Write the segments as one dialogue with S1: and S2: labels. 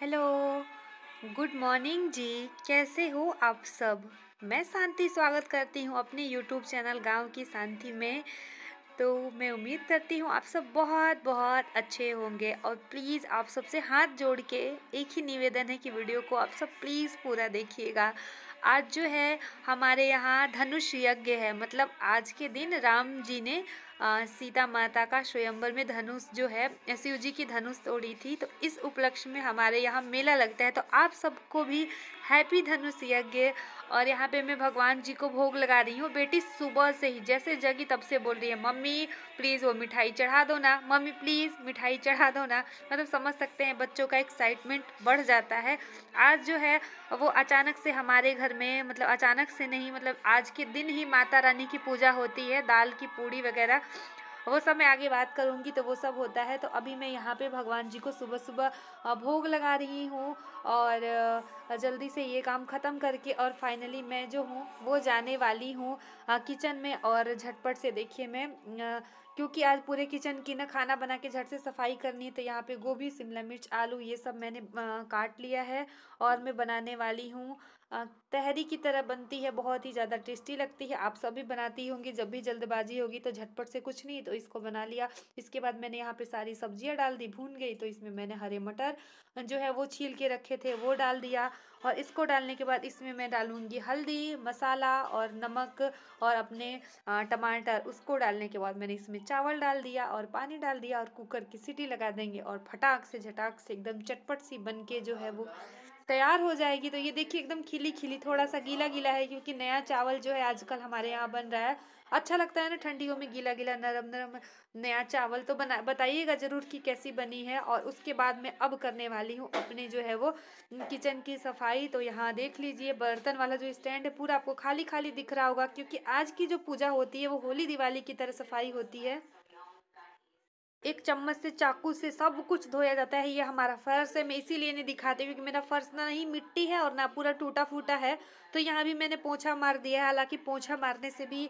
S1: hello good morning जी कैसे हो आप सब मैं शांति स्वागत करती हूँ अपने यूट्यूब चैनल गांव की शांति में तो मैं उम्मीद करती हूँ आप सब बहुत बहुत अच्छे होंगे और प्लीज़ आप सबसे हाथ जोड़ के एक ही निवेदन है कि वीडियो को आप सब प्लीज़ पूरा देखिएगा आज जो है हमारे यहाँ धनुष यज्ञ है मतलब आज के दिन राम जी ने आ, सीता माता का स्वयंवर में धनुष जो है शिव जी की धनुष तोड़ी थी तो इस उपलक्ष्य में हमारे यहाँ मेला लगता है तो आप सबको भी हैप्पी धनुष यज्ञ और यहाँ पे मैं भगवान जी को भोग लगा रही हूँ बेटी सुबह से ही जैसे जगी तब से बोल रही है मम्मी प्लीज़ वो मिठाई चढ़ा दो ना मम्मी प्लीज़ मिठाई चढ़ा दो ना मतलब समझ सकते हैं बच्चों का एक्साइटमेंट बढ़ जाता है आज जो है वो अचानक से हमारे घर में मतलब अचानक से नहीं मतलब आज के दिन ही माता रानी की पूजा होती है दाल की पूड़ी वगैरह वो सब मैं आगे बात करूँगी तो वो सब होता है तो अभी मैं यहाँ पे भगवान जी को सुबह सुबह भोग लगा रही हूँ और जल्दी से ये काम ख़त्म करके और फाइनली मैं जो हूँ वो जाने वाली हूँ किचन में और झटपट से देखिए मैं क्योंकि आज पूरे किचन की ना खाना बना के झट से सफाई करनी है तो यहाँ पे गोभी शिमला मिर्च आलू ये सब मैंने काट लिया है और मैं बनाने वाली हूँ तहरी की तरह बनती है बहुत ही ज़्यादा टेस्टी लगती है आप सभी बनाती होंगी जब भी जल्दबाजी होगी तो झटपट से कुछ नहीं तो इसको बना लिया इसके बाद मैंने यहाँ पे सारी सब्जियाँ डाल दी भून गई तो इसमें मैंने हरे मटर जो है वो छील के रखे थे वो डाल दिया और इसको डालने के बाद इसमें मैं डालूंगी हल्दी मसाला और नमक और अपने टमाटर उसको डालने के बाद मैंने इसमें चावल डाल दिया और पानी डाल दिया और कुकर की सीटी लगा देंगे और फटाक से झटाक से एकदम चटपट सी बन के जो है वो तैयार हो जाएगी तो ये देखिए एकदम खिली खिली थोड़ा सा गीला गीला है क्योंकि नया चावल जो है आजकल हमारे यहाँ बन रहा है अच्छा लगता है ना ठंडियों में गीला गीला नरम नरम नया चावल तो बना बताइएगा ज़रूर कि कैसी बनी है और उसके बाद मैं अब करने वाली हूँ अपने जो है वो किचन की सफाई तो यहाँ देख लीजिए बर्तन वाला जो स्टैंड है पूरा आपको खाली खाली दिख रहा होगा क्योंकि आज की जो पूजा होती है वो होली दिवाली की तरह सफाई होती है एक चम्मच से चाकू से सब कुछ धोया जाता है ये हमारा फ़र्श है मैं इसीलिए नहीं दिखाती क्योंकि मेरा फ़र्श ना ही मिट्टी है और ना पूरा टूटा फूटा है तो यहाँ भी मैंने पोछा मार दिया है हालांकि पोछा मारने से भी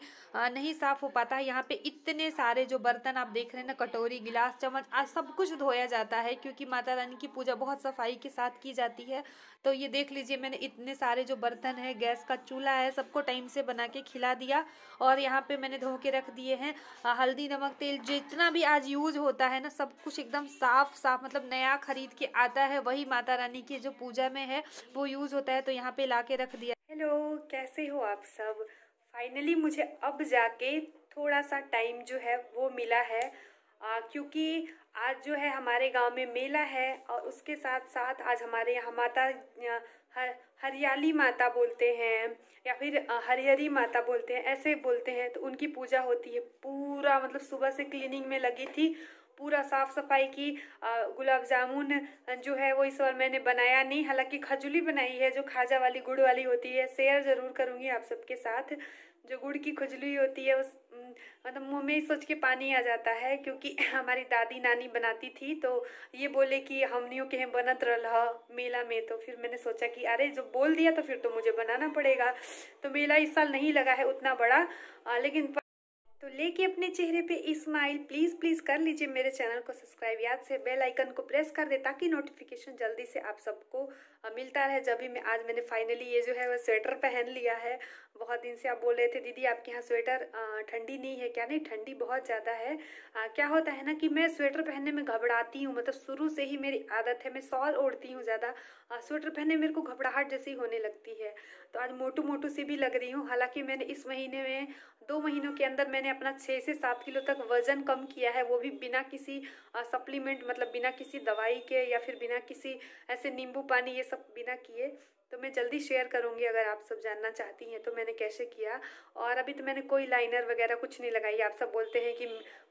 S1: नहीं साफ़ हो पाता है यहाँ पे इतने सारे जो बर्तन आप देख रहे हैं ना कटोरी गिलास चम्मच आज सब कुछ धोया जाता है क्योंकि माता रानी की पूजा बहुत सफाई के साथ की जाती है तो ये देख लीजिए मैंने इतने सारे जो बर्तन है गैस का चूल्हा है सबको टाइम से बना के खिला दिया और यहाँ पर मैंने धो के रख दिए हैं हल्दी नमक तेल जितना भी आज यूज़ जो होता है ना सब कुछ एकदम साफ साफ मतलब नया खरीद के आता है वही माता रानी की जो पूजा में है वो यूज़ होता है तो यहाँ पे ला के रख दिया हेलो कैसे हो आप सब फाइनली मुझे अब जाके थोड़ा सा टाइम जो है वो मिला है आ, क्योंकि आज जो है हमारे गांव में मेला है और उसके साथ साथ आज हमारे यहाँ माता हर हरियाली माता बोलते हैं या फिर हरिहरी माता बोलते हैं ऐसे बोलते हैं तो उनकी पूजा होती है पूरा मतलब सुबह से क्लीनिंग में लगी थी पूरा साफ सफाई की गुलाब जामुन जो है वो इस बार मैंने बनाया नहीं हालांकि खजुली बनाई है जो खाजा वाली गुड़ वाली होती है शेयर ज़रूर करूँगी आप सबके साथ जो गुड़ की खुजली होती है उस मतलब मुँह में ही सोच के पानी आ जाता है क्योंकि हमारी दादी नानी बनाती थी तो ये बोले कि हमनियों के यहाँ बनत रहा मेला में तो फिर मैंने सोचा कि अरे जो बोल दिया तो फिर तो मुझे बनाना पड़ेगा तो मेला इस साल नहीं लगा है उतना बड़ा आ, लेकिन तो लेके अपने चेहरे पे स्माइल प्लीज़ प्लीज़ कर लीजिए मेरे चैनल को सब्सक्राइब याद से बेल आइकन को प्रेस कर दे ताकि नोटिफिकेशन जल्दी से आप सबको मिलता रहे जब भी मैं आज मैंने फाइनली ये जो है वो स्वेटर पहन लिया है बहुत दिन से आप बोल रहे थे दीदी आपके यहाँ स्वेटर ठंडी नहीं है क्या नहीं ठंडी बहुत ज़्यादा है आ, क्या होता है ना कि मैं स्वेटर पहनने में घबराती हूँ मतलब शुरू से ही मेरी आदत है मैं सॉल ओढ़ती हूँ ज़्यादा स्वेटर पहनने मेरे को घबराहट जैसी होने लगती है तो आज मोटू मोटू सी भी लग रही हूँ हालांकि मैंने इस महीने में दो महीनों के अंदर मैंने अपना छः से सात किलो तक वजन कम किया है वो भी बिना किसी सप्लीमेंट मतलब बिना किसी दवाई के या फिर बिना किसी ऐसे नींबू पानी ये सब बिना किए तो मैं जल्दी शेयर करूँगी अगर आप सब जानना चाहती हैं तो मैंने कैसे किया और अभी तो मैंने कोई लाइनर वगैरह कुछ नहीं लगाई आप सब बोलते हैं कि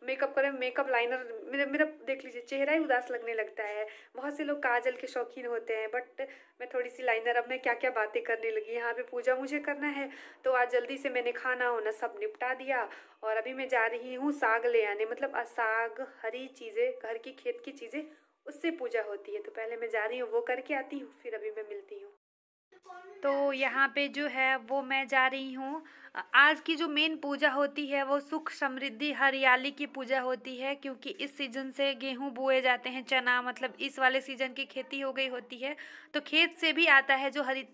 S1: मेकअप करें मेकअप लाइनर मेरा मेरा देख लीजिए चेहरा ही उदास लगने लगता है बहुत से लोग काजल के शौकीन होते हैं बट मैं थोड़ी सी लाइनर अब मैं क्या क्या बातें करने लगी यहाँ पर पूजा मुझे करना है तो आज जल्दी से मैंने खाना होना सब निपटा दिया और अभी मैं जा रही हूँ साग ले आने मतलब साग हरी चीज़ें घर की खेत की चीज़ें उससे पूजा होती है तो पहले मैं जा रही हूँ वो करके आती हूँ फिर अभी मैं मिलती हूँ तो यहाँ पे जो है वो मैं जा रही हूँ आज की जो मेन पूजा होती है वो सुख समृद्धि हरियाली की पूजा होती है क्योंकि इस सीज़न से गेहूँ बोए जाते हैं चना मतलब इस वाले सीज़न की खेती हो गई होती है तो खेत से भी आता है जो हरी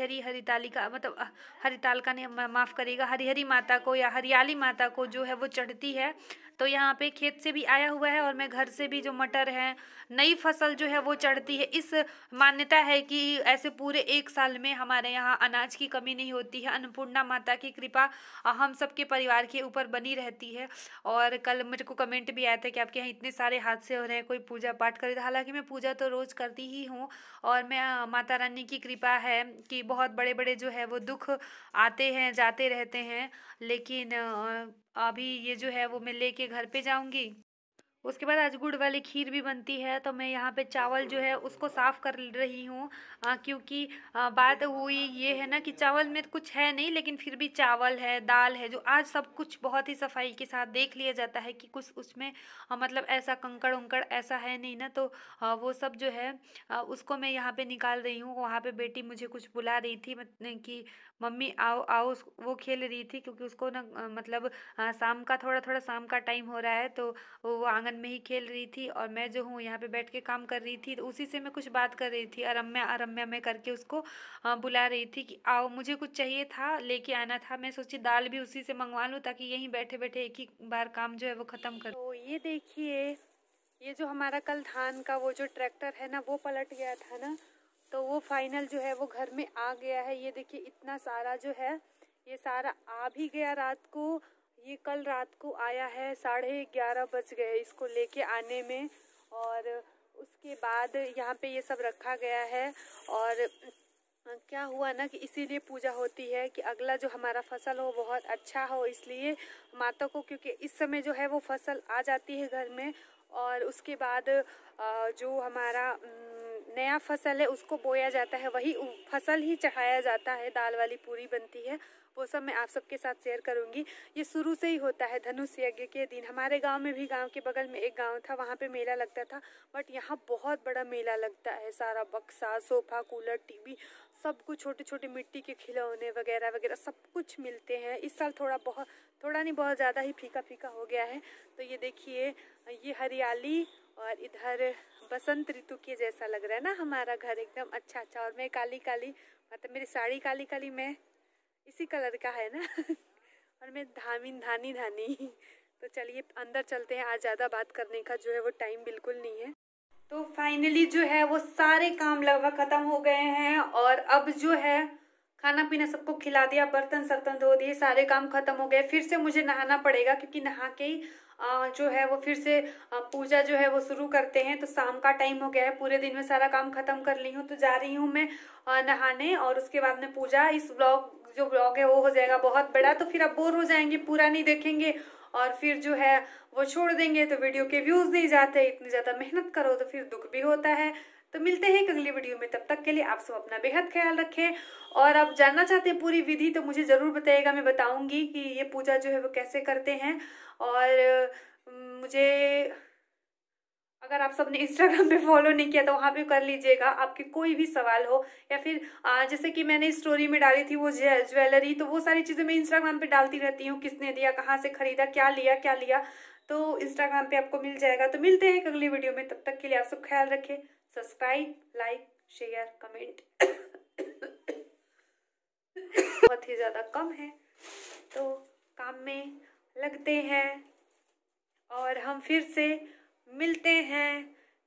S1: हरी हरी का मतलब हरितालिका ने माफ़ करेगा हरी हरी माता को या हरियाली माता को जो है वो चढ़ती है तो यहाँ पे खेत से भी आया हुआ है और मैं घर से भी जो मटर है नई फसल जो है वो चढ़ती है इस मान्यता है कि ऐसे पूरे एक साल में हमारे यहाँ अनाज की कमी नहीं होती है अन्नपूर्णा माता की कृपा हम सबके परिवार के ऊपर बनी रहती है और कल मेरे को कमेंट भी आया था कि आपके यहाँ इतने सारे हादसे हो रहे हैं कोई पूजा पाठ करे हालांकि मैं पूजा तो रोज़ करती ही हूँ और मैं माता रानी की कृपा है कि बहुत बड़े बड़े जो है वो दुख आते हैं जाते रहते हैं लेकिन अभी ये जो है वो मैं लेके घर पे जाऊंगी उसके बाद आज गुड़ वाली खीर भी बनती है तो मैं यहाँ पे चावल जो है उसको साफ़ कर रही हूँ क्योंकि आ, बात हुई ये है ना कि चावल में तो कुछ है नहीं लेकिन फिर भी चावल है दाल है जो आज सब कुछ बहुत ही सफाई के साथ देख लिया जाता है कि कुछ उसमें आ, मतलब ऐसा कंकड़ उंकड़ ऐसा है नहीं ना तो आ, वो सब जो है आ, उसको मैं यहाँ पर निकाल रही हूँ वहाँ पर बेटी मुझे कुछ बुला रही थी कि मम्मी आओ आओ वो खेल रही थी क्योंकि उसको ना मतलब शाम का थोड़ा थोड़ा शाम का टाइम हो रहा है तो वो आंगन में ही खेल रही थी और मैं जो हूँ यहाँ पे बैठ के काम कर रही थी तो उसी से मैं कुछ बात कर रही थी अरम्या अरम्या में करके उसको बुला रही थी कि आओ मुझे कुछ चाहिए था लेके आना था मैं सोची दाल भी उसी से मंगवा लूँ ताकि यहीं बैठे बैठे एक ही बार काम जो है वो ख़त्म कर तो ये देखिए ये जो हमारा कल धान का वो जो ट्रैक्टर है ना वो पलट गया था ना तो वो फाइनल जो है वो घर में आ गया है ये देखिए इतना सारा जो है ये सारा आ भी गया रात को ये कल रात को आया है साढ़े ग्यारह बज गए इसको लेके आने में और उसके बाद यहाँ पे ये सब रखा गया है और क्या हुआ ना कि इसीलिए पूजा होती है कि अगला जो हमारा फसल हो बहुत अच्छा हो इसलिए माता को क्योंकि इस समय जो है वो फसल आ जाती है घर में और उसके बाद जो हमारा नया फसल है उसको बोया जाता है वही फसल ही चढ़ाया जाता है दाल वाली पूरी बनती है वो सब मैं आप सबके साथ शेयर करूंगी ये शुरू से ही होता है धनुष यज्ञ के दिन हमारे गाँव में भी गाँव के बगल में एक गाँव था वहाँ पर मेला लगता था बट यहाँ बहुत बड़ा मेला लगता है सारा बक्सा सोफा कूलर टीवी सब कुछ छोटे छोटे मिट्टी के खिलौने वगैरह वगैरह सब कुछ मिलते हैं इस साल थोड़ा बहुत थोड़ा नहीं बहुत ज़्यादा ही फीका फीका हो गया है तो ये देखिए ये हरियाली और इधर बसंत ऋतु के जैसा लग रहा है ना हमारा घर एकदम अच्छा अच्छा और मैं काली काली मतलब मेरी साड़ी काली काली मैं इसी कलर का है ना और मैं धामिन धानी धानी तो चलिए अंदर चलते हैं आज ज़्यादा बात करने का जो है वो टाइम बिल्कुल नहीं है तो फाइनली जो है वो सारे काम लगभग ख़त्म हो गए हैं और अब जो है खाना पीना सबको खिला दिया बर्तन सर्तन धो दिए सारे काम खत्म हो गए फिर से मुझे नहाना पड़ेगा क्योंकि नहा के ही जो है वो फिर से पूजा जो है वो शुरू करते हैं तो शाम का टाइम हो गया है पूरे दिन में सारा काम खत्म कर ली हूँ तो जा रही हूँ मैं नहाने और उसके बाद में पूजा इस ब्लॉग जो ब्लॉग है वो हो जाएगा बहुत बड़ा तो फिर आप बोर हो जाएंगे पूरा नहीं देखेंगे और फिर जो है वो छोड़ देंगे तो वीडियो के व्यूज़ नहीं जाते इतनी ज़्यादा मेहनत करो तो फिर दुख भी होता है तो मिलते हैं एक अगली वीडियो में तब तक के लिए आप सब अपना बेहद ख्याल रखें और आप जानना चाहते हैं पूरी विधि तो मुझे ज़रूर बताइएगा मैं बताऊंगी कि ये पूजा जो है वो कैसे करते हैं और मुझे अगर आप सबने इंस्टाग्राम पे फॉलो नहीं किया तो वहाँ पे कर लीजिएगा आपके कोई भी सवाल हो या फिर जैसे कि मैंने स्टोरी में डाली थी वो ज्वेलरी तो वो सारी चीज़ें मैं इंस्टाग्राम पे डालती रहती हूँ किसने दिया कहाँ से खरीदा क्या लिया क्या लिया तो इंस्टाग्राम पे आपको मिल जाएगा तो मिलते हैं एक अगली वीडियो में तब तक के लिए आप सब ख्याल रखें सब्सक्राइब लाइक शेयर कमेंट बहुत ही ज़्यादा कम है तो काम में लगते हैं और हम फिर से मिलते हैं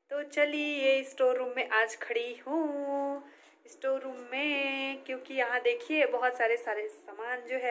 S1: तो चलिए स्टोर रूम में आज खड़ी हूँ स्टोर रूम में क्योंकि यहाँ देखिए बहुत सारे सारे सामान जो है